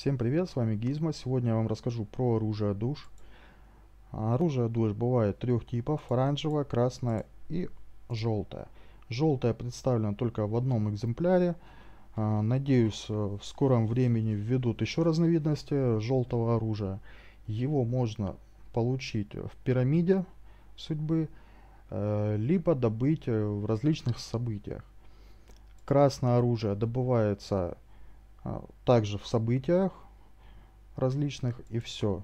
Всем привет, с вами Гизма. Сегодня я вам расскажу про оружие душ. Оружие душ бывает трех типов. Оранжевое, красное и желтое. Желтое представлено только в одном экземпляре. А, надеюсь, э, в скором времени введут еще разновидности желтого оружия. Его можно получить в пирамиде судьбы, э, либо добыть э, в различных событиях. Красное оружие добывается а, также в событиях различных и все.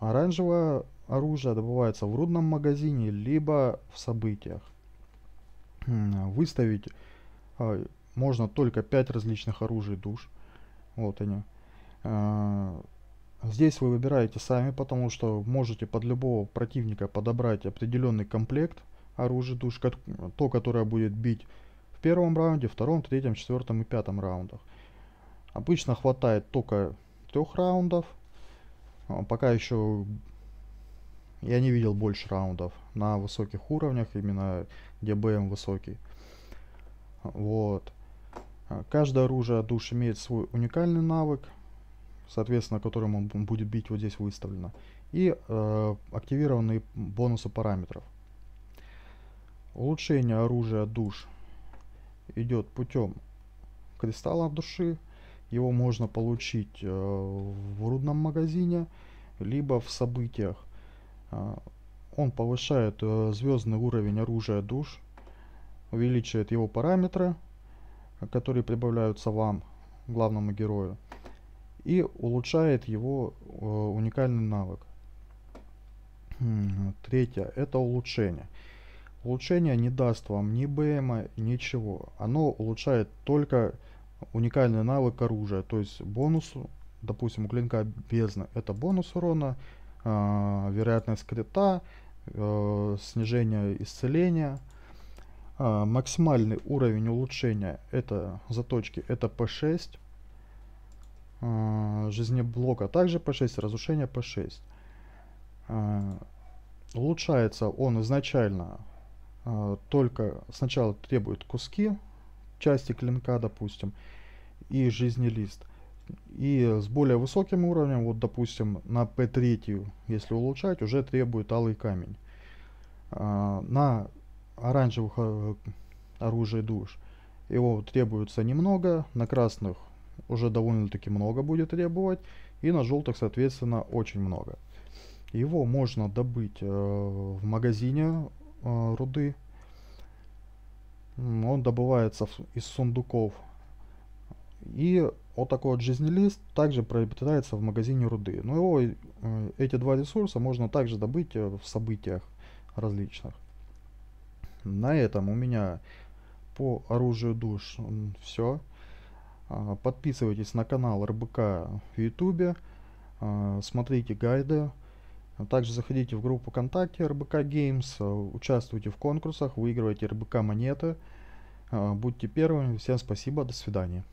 Оранжевое оружие добывается в рудном магазине, либо в событиях. Выставить э, можно только 5 различных оружий душ. Вот они. Э, здесь вы выбираете сами, потому что можете под любого противника подобрать определенный комплект оружия душ, то, которое будет бить в первом раунде, втором, третьем, четвертом и пятом раундах. Обычно хватает только трех раундов. А, пока еще я не видел больше раундов на высоких уровнях, именно где БМ высокий. Вот. А, каждое оружие душ имеет свой уникальный навык, соответственно, которым он будет бить вот здесь выставлено. И э, активированные бонусы параметров. Улучшение оружия душ идет путем кристаллов души, его можно получить э, в рудном магазине, либо в событиях. Э, он повышает э, звездный уровень оружия душ, увеличивает его параметры, которые прибавляются вам, главному герою, и улучшает его уникальный навык. Третье – это улучшение. Улучшение не даст вам ни БМа, ничего. Оно улучшает только уникальный навык оружия, то есть бонус, допустим, у клинка бездны это бонус урона, э, а, вероятность крита, э, а, снижение исцеления, э, максимальный уровень улучшения это заточки это P6, э, жизнеблока также P6, разрушение P6. Э, улучшается он изначально э, только сначала требует куски части клинка, допустим, и жизнелист. И с более высоким уровнем, вот допустим на P3, если улучшать, уже требует алый камень. А, на оранжевых э, оружие душ его требуется немного, на красных уже довольно-таки много будет требовать, и на желтых, соответственно, очень много. Его можно добыть э, в магазине э, руды, он добывается из сундуков. И вот такой вот жизнелист также приобретается в магазине руды. Но его, э, эти два ресурса можно также добыть э, в событиях различных. На этом у меня по оружию душ все. А, подписывайтесь на канал РБК в Ютубе. А, смотрите гайды также заходите в группу ВКонтакте РБК Games, э, участвуйте в конкурсах, выигрывайте РБК монеты. Э, будьте первыми. Всем спасибо, до свидания.